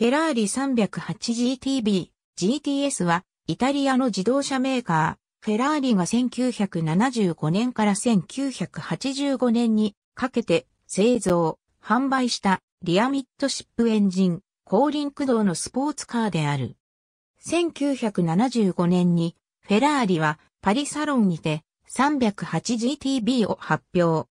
フェラーリ 308GTB、GTS は、イタリアの自動車メーカー、フェラーリが1975年から1985年にかけて製造、販売したリアミッドシップエンジン、後輪駆動のスポーツカーである。1975年にフェラーリはパリサロンにて 308GTB を発表。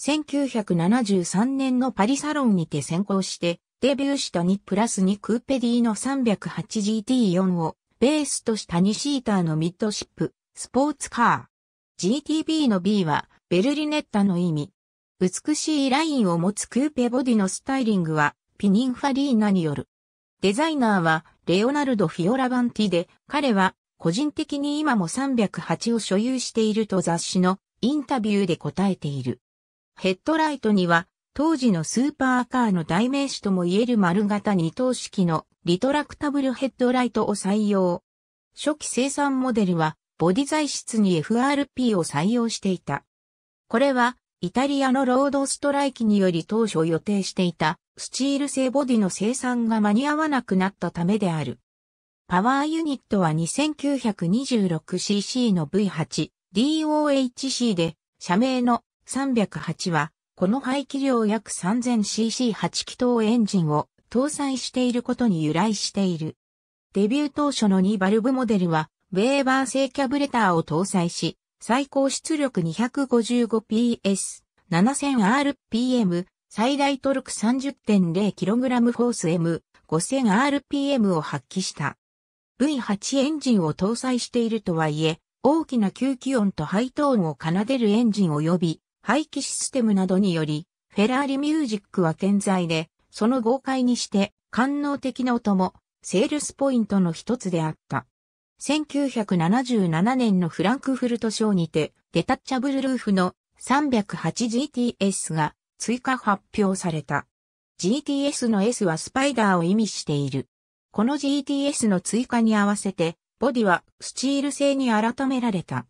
1973年のパリサロンにて先行してデビューした2プラス2クーペディの 308GT4 をベースとした2シーターのミッドシップ、スポーツカー。GTB の B はベルリネッタの意味。美しいラインを持つクーペボディのスタイリングはピニンファリーナによる。デザイナーはレオナルド・フィオラバンティで、彼は個人的に今も308を所有していると雑誌のインタビューで答えている。ヘッドライトには当時のスーパーカーの代名詞ともいえる丸型二等式のリトラクタブルヘッドライトを採用。初期生産モデルはボディ材質に FRP を採用していた。これはイタリアのロードストライキにより当初予定していたスチール製ボディの生産が間に合わなくなったためである。パワーユニットは 2926cc の V8、DOHC で、社名の308はこの排気量約 3000cc8 気筒エンジンを搭載していることに由来している。デビュー当初の2バルブモデルは、ウェーバー製キャブレターを搭載し、最高出力 255PS、7000rpm、最大トルク 30.0kg フォース M、5000rpm を発揮した。V8 エンジンを搭載しているとはいえ、大きな吸気音とハイトーンを奏でるエンジン及び、排気システムなどにより、フェラーリミュージックは健在で、その豪快にして、官能的な音も、セールスポイントの一つであった。1977年のフランクフルト賞にて、デタッチャブルルーフの 308GTS が追加発表された。GTS の S はスパイダーを意味している。この GTS の追加に合わせて、ボディはスチール製に改められた。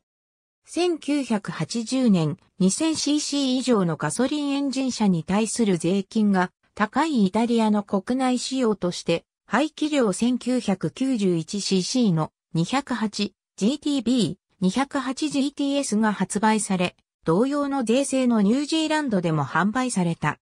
1980年 2000cc 以上のガソリンエンジン車に対する税金が高いイタリアの国内仕様として排気量 1991cc の 208GTB、208GTS が発売され、同様の税制のニュージーランドでも販売された。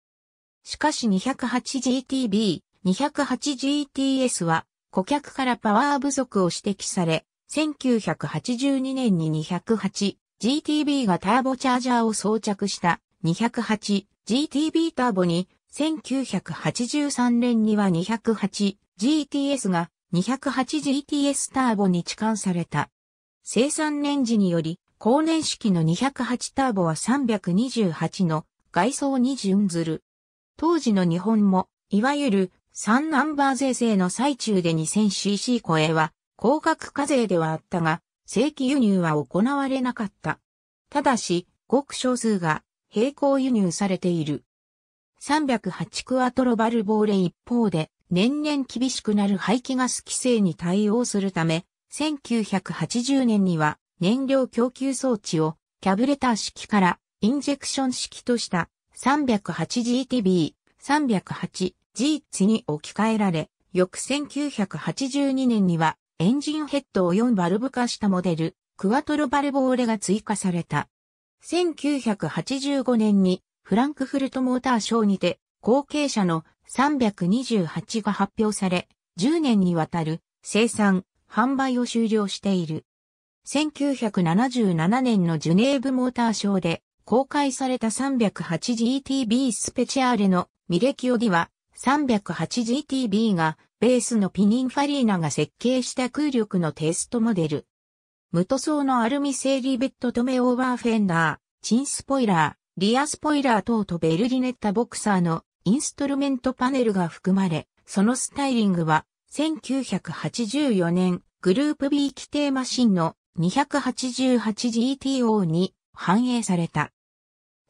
しかし 208GTB、208GTS は顧客からパワー不足を指摘され、1982年に 208GTB がターボチャージャーを装着した 208GTB ターボに、1983年には 208GTS が 208GTS ターボに置換された。生産年次により、高年式の208ターボは328の外装に準ずる。当時の日本も、いわゆる3ナンバー税制の最中で 2000cc 超えは高額課税ではあったが、正規輸入は行われなかった。ただし、ごく少数が並行輸入されている。308クアトロバルボーレ一方で、年々厳しくなる排気ガス規制に対応するため、1980年には燃料供給装置をキャブレター式からインジェクション式とした 308GTB、308G に置き換えられ、翌1982年にはエンジンヘッドを4バルブ化したモデル、クワトロバルボーレが追加された。1985年にフランクフルトモーターショーにて後継者の328が発表され、10年にわたる生産、販売を終了している。1977年のジュネーブモーターショーで公開された 308GTB スペチアーレのミレキオディは 308GTB がベースのピニンファリーナが設計した空力のテストモデル。無塗装のアルミ製リベット止めオーバーフェンダー、チンスポイラー、リアスポイラー等とベルリネッタボクサーのインストルメントパネルが含まれ、そのスタイリングは1984年グループ B 規定マシンの 288GTO に反映された。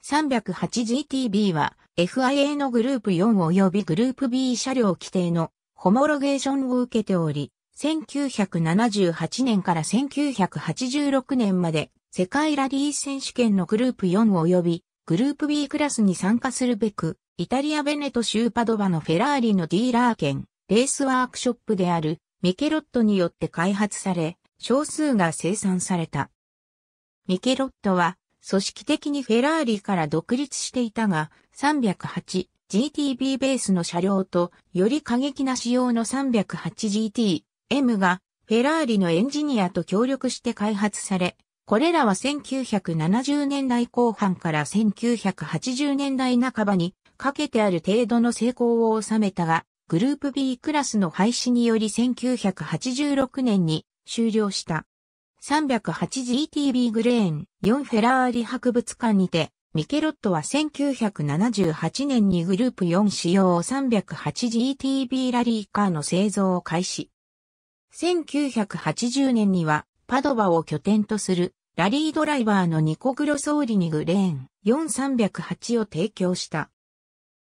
308GTB は FIA のグループ4及びグループ B 車両規定のホモロゲーションを受けており、1978年から1986年まで世界ラリー選手権のグループ4及びグループ B クラスに参加するべく、イタリアベネト州パドバのフェラーリのディーラー兼レースワークショップであるミケロットによって開発され、少数が生産された。ミケロットは組織的にフェラーリから独立していたが、308 GTB ベースの車両と、より過激な仕様の 308GT、M が、フェラーリのエンジニアと協力して開発され、これらは1970年代後半から1980年代半ばにかけてある程度の成功を収めたが、グループ B クラスの廃止により1986年に終了した。308GTB グレーン4フェラーリ博物館にてミケロットは1978年にグループ4仕様 308GTB ラリーカーの製造を開始。1980年にはパドバを拠点とするラリードライバーのニコグロソーリニグレーン4308を提供した。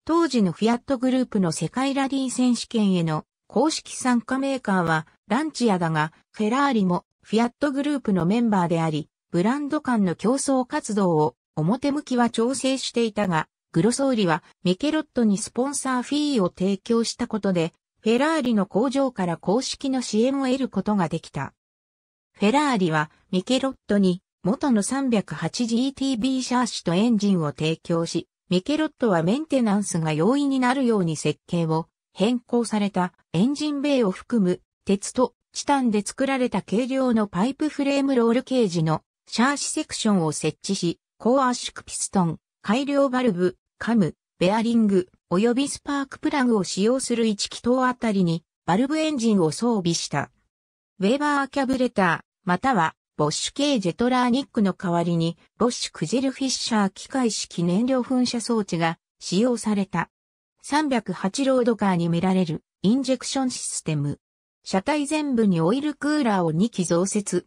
当時のフィアットグループの世界ラリー選手権への公式参加メーカーはランチアだが、フェラーリもフィアットグループのメンバーであり、ブランド間の競争活動を表向きは調整していたが、グロソーリはミケロットにスポンサーフィーを提供したことで、フェラーリの工場から公式の支援を得ることができた。フェラーリはミケロットに元の 308GTB シャーシとエンジンを提供し、ミケロットはメンテナンスが容易になるように設計を変更されたエンジンベイを含む鉄とチタンで作られた軽量のパイプフレームロールケージのシャーシセクションを設置し、高圧縮ピストン、改良バルブ、カム、ベアリング、及びスパークプラグを使用する1気筒あたりに、バルブエンジンを装備した。ウェーバーキャブレター、または、ボッシュ系ジェトラーニックの代わりに、ボッシュクジェルフィッシャー機械式燃料噴射装置が使用された。308ロードカーに見られるインジェクションシステム。車体全部にオイルクーラーを2機増設。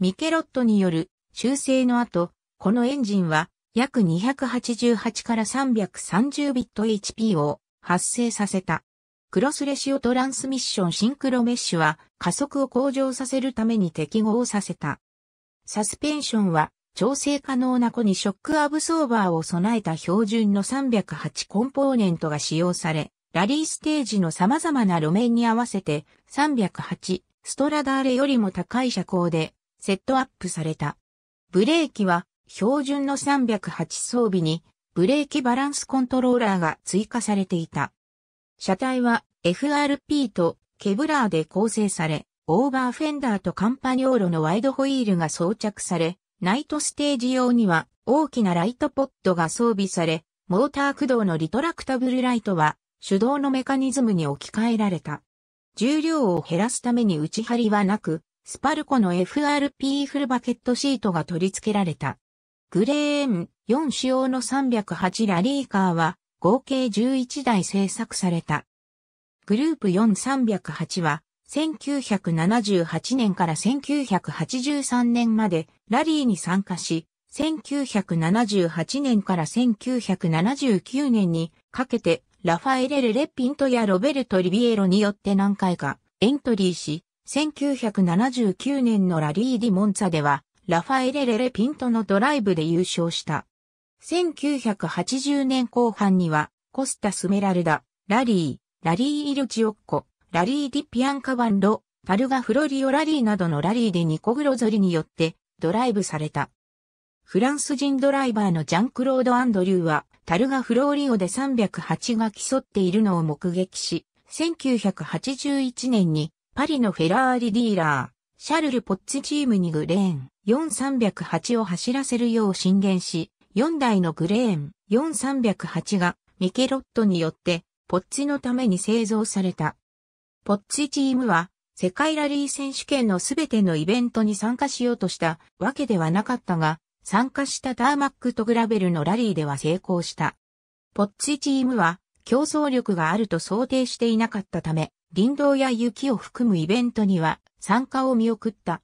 ミケロットによる修正の後、このエンジンは約288から330ビット HP を発生させた。クロスレシオトランスミッションシンクロメッシュは加速を向上させるために適合させた。サスペンションは調整可能な子にショックアブソーバーを備えた標準の308コンポーネントが使用され、ラリーステージの様々な路面に合わせて308ストラダーレよりも高い車高でセットアップされた。ブレーキは標準の308装備にブレーキバランスコントローラーが追加されていた。車体は FRP とケブラーで構成され、オーバーフェンダーとカンパニョーロのワイドホイールが装着され、ナイトステージ用には大きなライトポッドが装備され、モーター駆動のリトラクタブルライトは手動のメカニズムに置き換えられた。重量を減らすために打ち張りはなく、スパルコの FRP フルバケットシートが取り付けられた。グレーン4仕様の308ラリーカーは合計11台製作された。グループ4308は1978年から1983年までラリーに参加し、1978年から1979年にかけてラファエレル・レッピントやロベルト・リビエロによって何回かエントリーし、1979年のラリー・ディ・モンツァではラファエレ・レレ・ピントのドライブで優勝した。1980年後半には、コスタ・スメラルダ、ラリー、ラリー・イルチオッコ、ラリー・ディピアンカ・バンロ、パルガ・フロリオ・ラリーなどのラリーでニコグロゾリによってドライブされた。フランス人ドライバーのジャンクロード・アンドリューは、タルガ・フローリオで308が競っているのを目撃し、1981年にパリのフェラーリディーラー、シャルル・ポッツチームにグレーン4308を走らせるよう進言し、4台のグレーン4308がミケロットによってポッツのために製造された。ポッツチームは世界ラリー選手権のすべてのイベントに参加しようとしたわけではなかったが、参加したターマックとグラベルのラリーでは成功した。ポッツチームは競争力があると想定していなかったため、林道や雪を含むイベントには参加を見送った。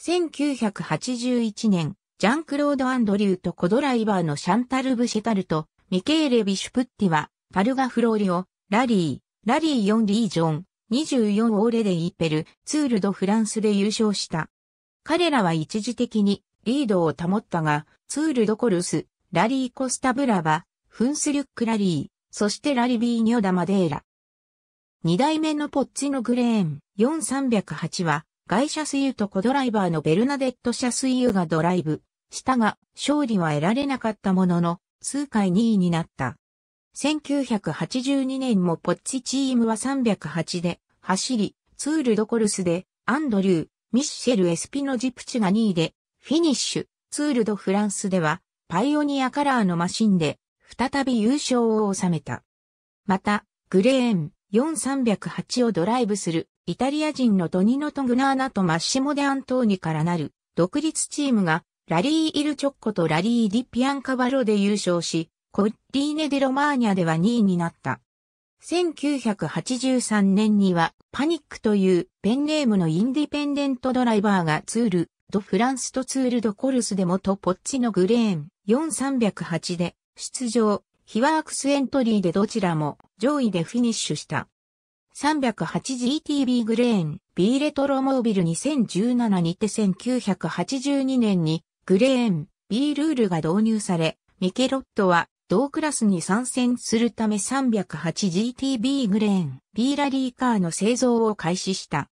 1981年、ジャンクロード・アンドリューとコドライバーのシャンタル・ブシェタルとミケーレ・ビシュプッティは、パルガ・フローリオ、ラリー、ラリー4リージョン、24オーレでイーペル、ツール・ド・フランスで優勝した。彼らは一時的にリードを保ったが、ツール・ド・コルス、ラリー・コスタ・ブラバ、フンスリュック・ラリー、そしてラリビーニョ・ダ・マデーラ、2代目のポッチのグレーン4308は、外車水油とコドライバーのベルナデット車水油がドライブしたが、勝利は得られなかったものの、数回2位になった。1982年もポッチチームは308で走り、ツールドコルスでアンドリュー、ミッシェル・エスピノジプチが2位でフィニッシュ、ツールドフランスではパイオニアカラーのマシンで再び優勝を収めた。また、グレーン4308をドライブする、イタリア人のドニノ・トグナーナとマッシモ・デ・アントーニからなる、独立チームが、ラリー・イル・チョッコとラリー・ディ・ピアンカバロで優勝し、コッリーネ・デ・ロマーニャでは2位になった。1983年には、パニックというペンネームのインディペンデントドライバーがツール・ド・フランスとツール・ド・コルスで元ポッチのグレーン4308で出場、ヒワークスエントリーでどちらも上位でフィニッシュした。308GTB グレーン B レトロモービル2017にて1982年にグレーン B ルールが導入され、ミケロットは同クラスに参戦するため 308GTB グレーン B ラリーカーの製造を開始した。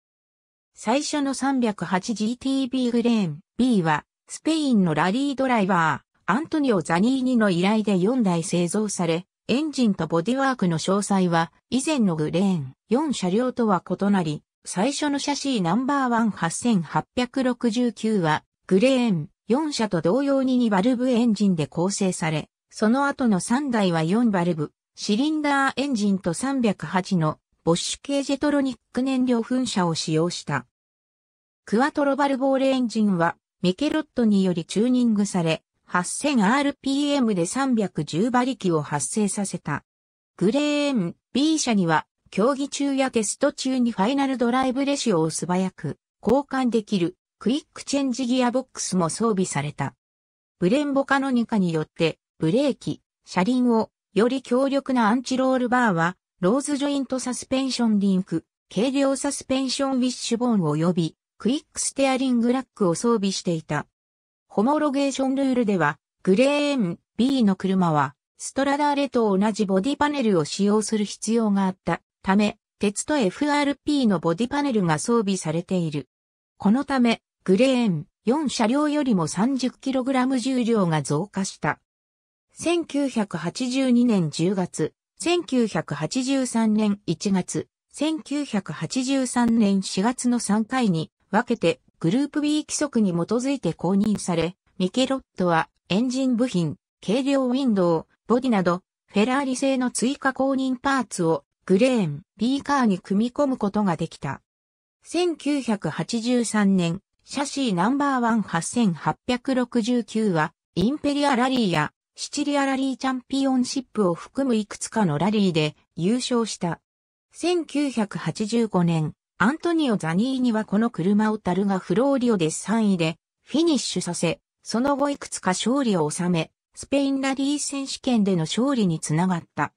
最初の 308GTB グレーン B はスペインのラリードライバーアントニオ・ザニーニの依頼で4台製造され、エンジンとボディワークの詳細は以前のグレーン4車両とは異なり、最初の車ーナンバーワン8 8 6 9はグレーン4車と同様に2バルブエンジンで構成され、その後の3台は4バルブ、シリンダーエンジンと308のボッシュ系ジェトロニック燃料噴射を使用した。クワトロバルボールエンジンはミケロットによりチューニングされ、8000rpm で310馬力を発生させた。グレーン B 車には、競技中やテスト中にファイナルドライブレシオを素早く交換できるクイックチェンジギアボックスも装備された。ブレンボカノニカによってブレーキ、車輪をより強力なアンチロールバーはローズジョイントサスペンションリンク、軽量サスペンションウィッシュボーン及びクイックステアリングラックを装備していた。ホモロゲーションルールでは、グレーン B の車は、ストラダーレと同じボディパネルを使用する必要があったため、鉄と FRP のボディパネルが装備されている。このため、グレーン4車両よりも 30kg 重量が増加した。1982年10月、1983年1月、1983年4月の3回に分けてグループ B 規則に基づいて公認され、ミケロットはエンジン部品、軽量ウィンドウ、ボディなど、フェラーリ製の追加公認パーツをグレーン、B カーに組み込むことができた。1983年、シャシーナンバーワン8 8 6 9は、インペリアラリーやシチリアラリーチャンピオンシップを含むいくつかのラリーで優勝した。1985年、アントニオ・ザニーニはこの車をタルガ・フローリオで3位でフィニッシュさせ、その後いくつか勝利を収め、スペインラリー選手権での勝利につながった。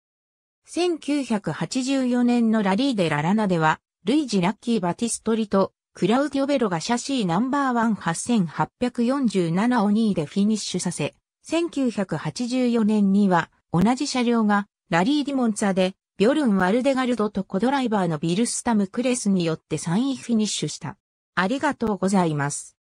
1984年のラリーデ・ララナでは、ルイジ・ラッキー・バティストリとクラウディオ・ベロがシャシーナンバーワン8 8 4 7を2位でフィニッシュさせ、1984年には同じ車両がラリー・ディモンツァでビョルン・ワルデガルドとコドライバーのビルスタム・クレスによって3位フィニッシュした。ありがとうございます。